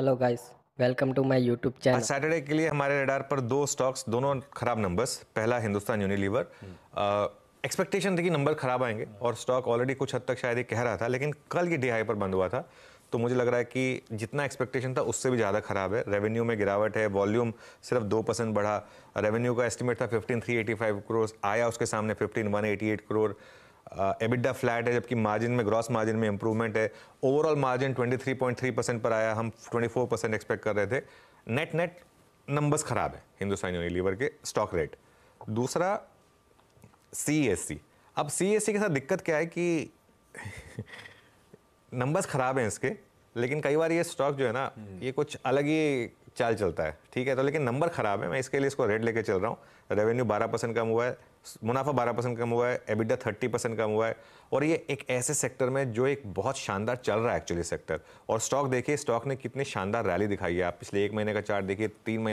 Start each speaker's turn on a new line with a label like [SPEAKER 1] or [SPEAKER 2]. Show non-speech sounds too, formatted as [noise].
[SPEAKER 1] Hello guys welcome to my YouTube channel
[SPEAKER 2] Saturday के लिए हमारे रडार पर दो स्टॉक्स दोनों खराब नंबर्स पहला हिंदुस्तान यूनिलीवर एक्सपेक्टेशन हम्म। थी कि नंबर खराब आएंगे और स्टॉक ऑलरेडी कुछ हद तक शायद ये कह रहा था लेकिन कल ये डी पर बंद हुआ था तो मुझे लग रहा है कि जितना एक्सपेक्टेशन था उससे भी ज़्यादा खराब है रेवेन्यू में गिरावट है वॉल्यूम सिर्फ दो परसेंट बढ़ा रेवेन्यू का एस्टिमेट था फिफ्टीन थ्री एटी फाइव आया उसके सामने fifteen one eighty eight crore EBITDA flat है जबकि मार्जिन में ग्रॉस मार्जिन में इंप्रूवमेंट है ओवरऑल मार्जिन 23.3 परसेंट पर आया हम 24 परसेंट एक्सपेक्ट कर रहे थे नेट नेट नंबर्स ख़राब है हिंदुस्तान यूनिलीवर के स्टॉक रेट दूसरा सी अब सी के साथ दिक्कत क्या है कि नंबर्स [laughs] ख़राब हैं इसके लेकिन कई बार ये स्टॉक जो है ना हम्म। ये कुछ अलग ही चाल चलता है ठीक है तो लेकिन नंबर खराब है मैं इसके लिए इसको रेड लेके चल रहा हूँ रेवेन्यू बारह परसेंट कम हुआ है मुनाफा बारह परसेंट कम हुआ है एबिडा थर्टी परसेंट कम हुआ है और ये एक ऐसे सेक्टर में जो एक बहुत शानदार चल रहा है एक्चुअली सेक्टर और स्टॉक देखिए स्टॉक ने कितनी शानदार रैली दिखाई है आप पिछले एक महीने का चार्ट देखिए तीन महीने